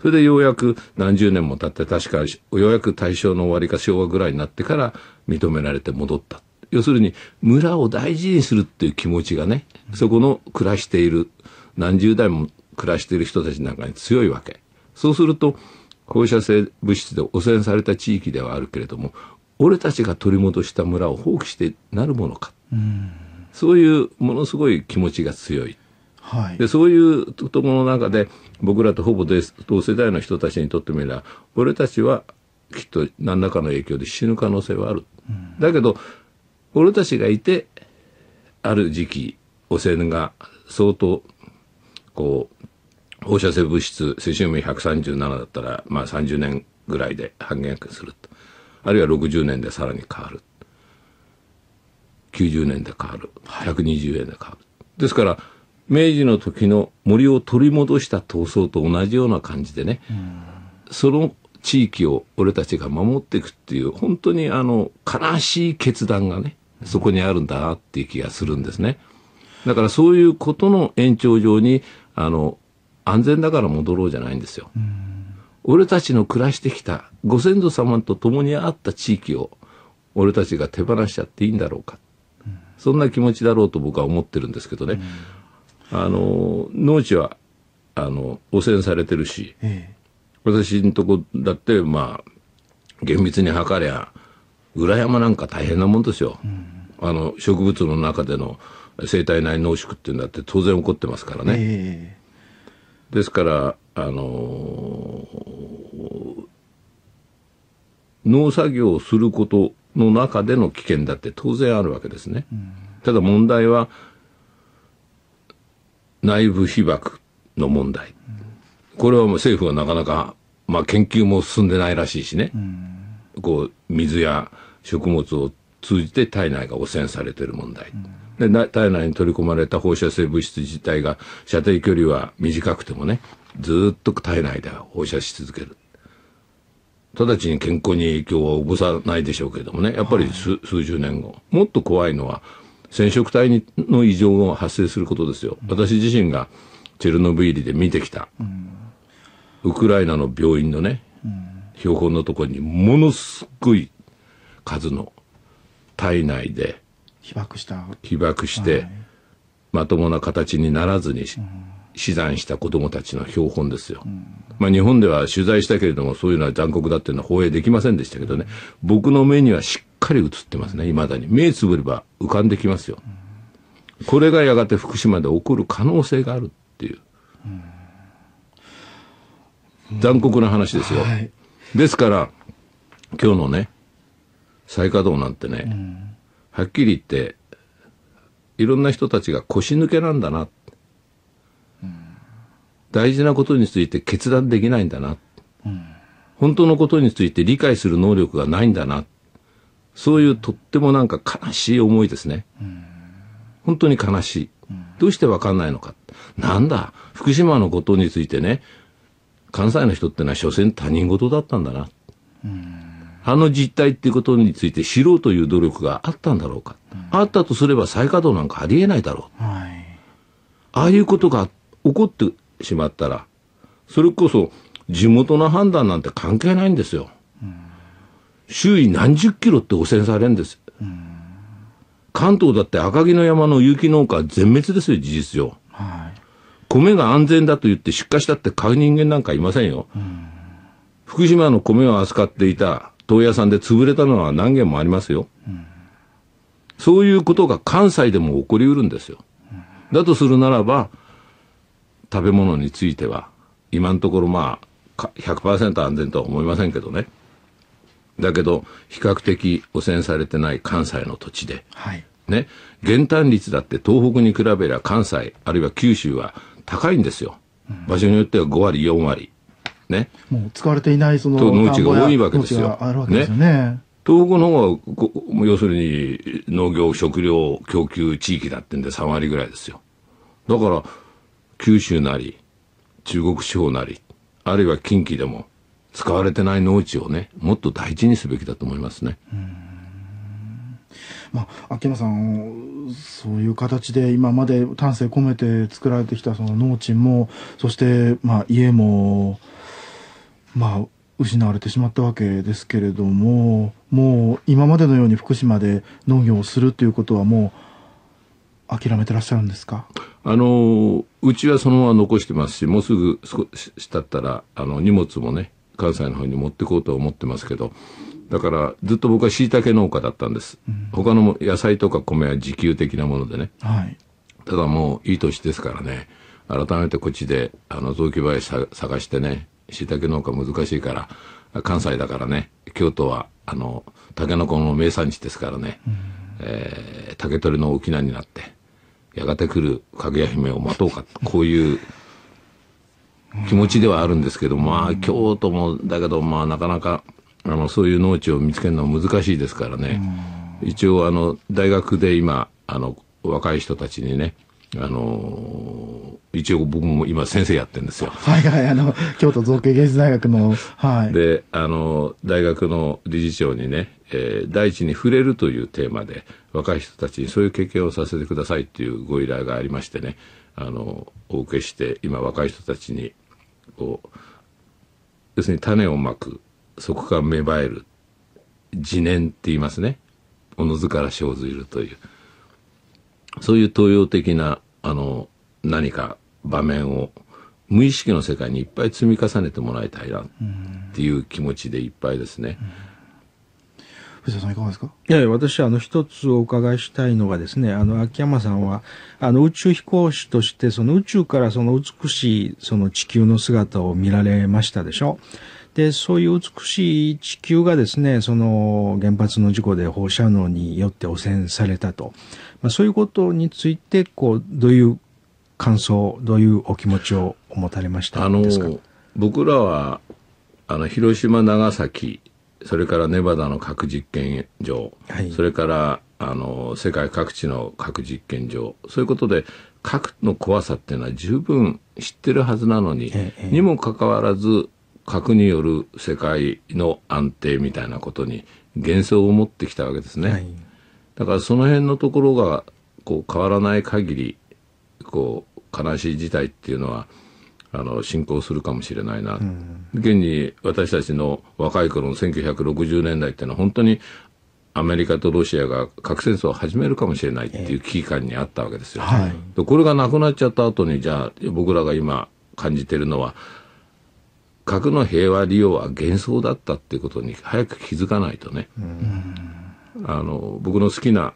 それでようやく何十年も経って確かようやく大正の終わりか昭和ぐらいになってから認められて戻った。要するに村を大事にするっていう気持ちがね、そこの暮らしている、何十代も暮らしている人たちなんかに強いわけ。そうすると、放射性物質で汚染された地域ではあるけれども、俺たちが取り戻した村を放棄してなるものか。そういうものすごい気持ちが強い。はい、でそういうところの中で僕らとほぼ同世代の人たちにとってみれば俺たちはきっと何らかの影響で死ぬ可能性はある、うん、だけど俺たちがいてある時期汚染が相当こう放射性物質セシウム137だったら、まあ、30年ぐらいで半減するとあるいは60年でさらに変わる90年で変わる120年で変わるですから明治の時の森を取り戻した闘争と同じような感じでね、その地域を俺たちが守っていくっていう、本当にあの、悲しい決断がね、そこにあるんだなっていう気がするんですね。だからそういうことの延長上に、あの、安全だから戻ろうじゃないんですよ。俺たちの暮らしてきた、ご先祖様と共にあった地域を、俺たちが手放しちゃっていいんだろうか。そんな気持ちだろうと僕は思ってるんですけどね。あの農地はあの汚染されてるし、ええ、私のとこだってまあ厳密に測りゃ裏山なんか大変なもんですよ、うん、あの植物の中での生体内濃縮っていうんだって当然起こってますからね、え、ですからあのー、農作業をすることの中での危険だって当然あるわけですね、ただ問題は内部被曝の問題、これはもう政府はなかなか、まあ、研究も進んでないらしいしね、こう水や食物を通じて体内が汚染されてる問題、で体内に取り込まれた放射性物質自体が射程距離は短くてもねずっと体内で放射し続ける直ちに健康に影響は及ぼさないでしょうけれどもねやっぱり数,、数十年後もっと怖いのは染色体の異常が発生することですよ、私自身がチェルノブイリで見てきた、ウクライナの病院のね、標本のところにものすごい数の体内で被爆した被爆して、はい、まともな形にならずに、死産した子供たちの標本ですよ、まあ、日本では取材したけれどもそういうのは残酷だっていうのは放映できませんでしたけどね僕の目にはしっかり映ってますね、いまだに。目つぶれば浮かんできますよ。これがやがて福島で起こる可能性があるっていう。残酷な話ですよ。ですから、今日のね、再稼働なんてね、はっきり言って、いろんな人たちが腰抜けなんだな。大事なことについて決断できないんだな。本当のことについて理解する能力がないんだな。そういうとってもなんか悲しい思いですね。本当に悲しい。どうしてわかんないのか。なんだ、福島のことについてね、関西の人ってのは所詮他人事だったんだな。あの実態っていうことについて知ろうという努力があったんだろうか。あったとすれば再稼働なんかありえないだろう。はい、ああいうことが起こってしまったら、それこそ地元の判断なんて関係ないんですよ。周囲何十キロって汚染されるんです関東だって赤城の山の有機農家全滅ですよ事実上、はい、米が安全だと言って出荷したって買う人間なんかいませんよ福島の米を扱っていた問屋さんで潰れたのは何件もありますよ、うそういうことが関西でも起こりうるんですよ、だとするならば食べ物については今のところまあ100%安全とは思いませんけどね、だけど比較的汚染されてない関西の土地で、はい、ね、減反率だって東北に比べりゃ関西あるいは九州は高いんですよ、場所によっては5割4割ねもう使われていないその農地が多いわけですよね、ね、東北の方は要するに農業食料供給地域だってんで3割ぐらいですよだから九州なり中国地方なりあるいは近畿でも使われてない農地をねもっと大事にすべきだと思いますね。まあ、秋山さんそういう形で今まで丹精込めて作られてきたその農地もそして、まあ、家も、まあ、失われてしまったわけですけれどももう今までのように福島で農業をするということはもう諦めてらっしゃるんですかあのうちはそのまま残してますしもうすぐ少したったらあの荷物もね関西の方に持ってこうと思ってますけどだからずっと僕はしいたけ農家だったんです、うん、他の野菜とか米は自給的なものでね、はい、ただもういい年ですからね改めてこっちであの雑木林探してねしいたけ農家難しいから関西だからね京都はあのたのの名産地ですからね、うん、えー、竹取の沖縄になってやがて来るかぐや姫を待とうかこういう気持ちではあるんですけど、まあ、京都も、だけど、まあ、なかなか、あの、そういう農地を見つけるのは難しいですからね。一応、あの、大学で今、あの、若い人たちにね、あのー、一応僕も今先生やってるんですよ。はいはい、あの、京都造形芸術大学の、はい。で、あの、大学の理事長にね、えー、大地に触れるというテーマで、若い人たちにそういう経験をさせてくださいっていうご依頼がありましてね、あのお受けして今若い人たちにこう要するに種をまくそこから芽生える自念って言いますねおのずから生ずるというそういう東洋的なあの何か場面を無意識の世界にいっぱい積み重ねてもらいたいなっていう気持ちでいっぱいですね。うん藤田さんいかがですかいやいや、私、あの、一つお伺いしたいのがですね、あの、秋山さんは、あの、宇宙飛行士として、その宇宙からその美しい、その地球の姿を見られましたでしょで、そういう美しい地球がですね、その原発の事故で放射能によって汚染されたと。まあ、そういうことについて、こう、どういう感想、どういうお気持ちを持たれましたあの、僕らは、あの、広島、長崎それからネバダの核実験場、はい、それからあの世界各地の核実験場そういうことで核の怖さっていうのは十分知ってるはずなのに、ええ、にもかかわらず核による世界の安定みたいなことに幻想を持ってきたわけですね、はい、だからその辺のところがこう変わらない限りこう悲しい事態っていうのはあの進行するかもしれないな、うん、現に私たちの若い頃の1960年代っていうのは本当にアメリカとロシアが核戦争を始めるかもしれないっていう危機感にあったわけですよ、えーはい、でこれがなくなっちゃった後にじゃあ僕らが今感じてるのは核の平和利用は幻想だったっていうことに早く気づかないとね、うん、あの僕の好きな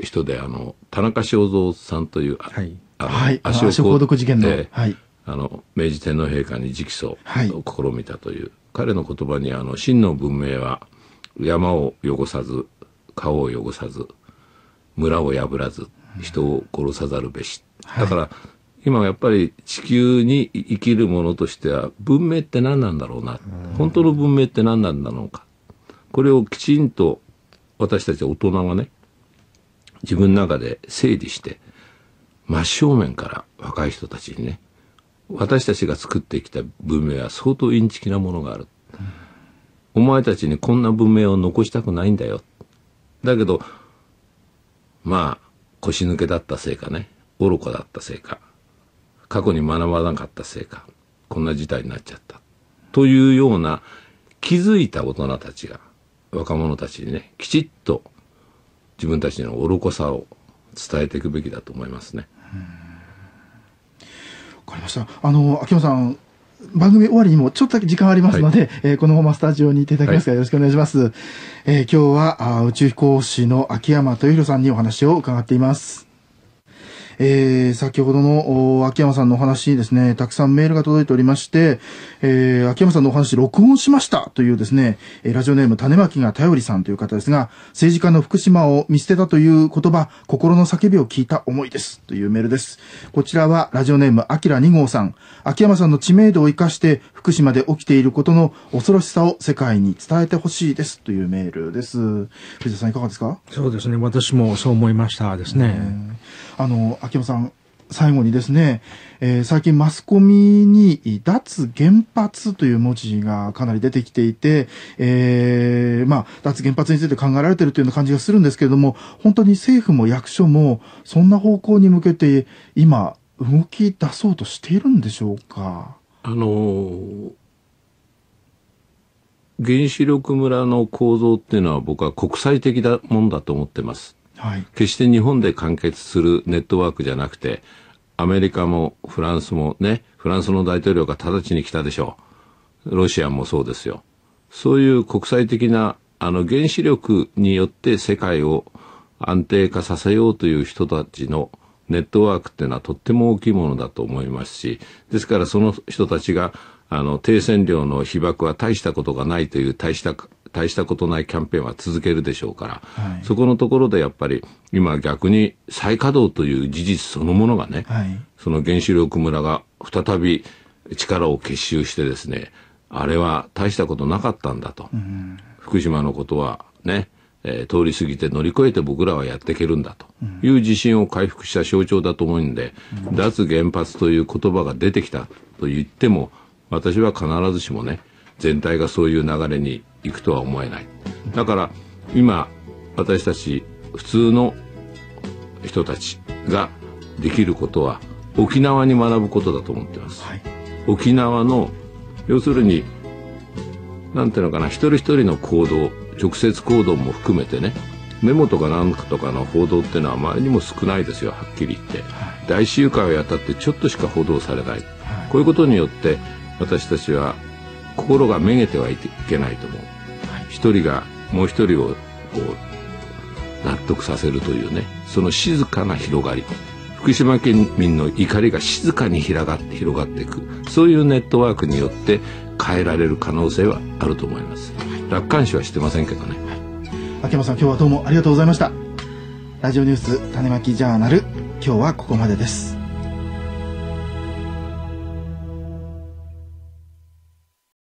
人であの田中正造さんという、はい、はい、事件はい、あの明治天皇陛下に直訴を試みたという、はい、彼の言葉にあの「真の文明は山を汚さず川を汚さず村を破らず人を殺さざるべし」うん、だから、はい、今やっぱり地球に生きるものとしては文明って何なんだろうな、うん、本当の文明って何なんだろうかこれをきちんと私たち大人がね自分の中で整理して真正面から若い人たちにね私たちが作ってきた文明は相当インチキなものがある、うん、お前たちにこんな文明を残したくないんだよだけどまあ腰抜けだったせいかね愚かだったせいか過去に学ばなかったせいかこんな事態になっちゃったというような気づいた大人たちが若者たちにねきちっと自分たちの愚かさを伝えていくべきだと思いますね。わかりました。あの、秋山さん、番組終わりにもちょっとだけ時間ありますので、はい、えー、このままスタジオにいていただきますから、よろしくお願いします。えー、今日はあ宇宙飛行士の秋山豊弘さんにお話を伺っています。えー、先ほどの秋山さんのお話にですね、たくさんメールが届いておりまして、えー、秋山さんのお話録音しましたというですね、ラジオネーム種まきが頼りさんという方ですが、政治家の福島を見捨てたという言葉、心の叫びを聞いた思いですというメールです。こちらはラジオネームあきら2号さん、秋山さんの知名度を生かして福島で起きていることの恐ろしさを世界に伝えてほしいですというメールです。藤田さんいかがですかそうですね、私もそう思いましたですね。あの、秋山さん、最後にですね、えー、最近マスコミに脱原発という文字がかなり出てきていて、えー、まあ、脱原発について考えられてるというような感じがするんですけれども、本当に政府も役所もそんな方向に向けて今動き出そうとしているんでしょうか。あのー、原子力村の構造っていうのは僕は国際的なもんだと思ってます。はい、決して日本で完結するネットワークじゃなくてアメリカもフランスもねフランスの大統領が直ちに来たでしょうロシアもそうですよそういう国際的なあの原子力によって世界を安定化させようという人たちのネットワークっていうのはとっても大きいものだと思いますしですからその人たちがあの、量の被爆は大したことがないという大した大したことないキャンペーンは続けるでしょうから、はい、そこのところでやっぱり今逆に再稼働という事実そのものがね、はい、その原子力村が再び力を結集してですねあれは大したことなかったんだと、うん、福島のことはね、えー、通り過ぎて乗り越えて僕らはやっていけるんだという自信を回復した象徴だと思うんで、うん、脱原発という言葉が出てきたと言っても私は必ずしもね全体がそういう流れにいくとは思えないだから今私たち普通の人たちができることは沖縄に学ぶことだと思ってます、はい、沖縄の要するに何ていうのかな一人一人の行動直接行動も含めてねメモとか何とかの報道っていうのは前にも少ないですよはっきり言って、はい、大集会をやったってちょっとしか報道されない、はい、こういうことによって私たちは心がめげてはいけないと思う一人がもう一人をこう納得させるというねその静かな広がり福島県民の怒りが静かに広がって広がっていくそういうネットワークによって変えられる可能性はあると思います楽観視はしてませんけどね、秋山さん今日はどうもありがとうございましたラジオニュース種まきジャーナル今日はここまでです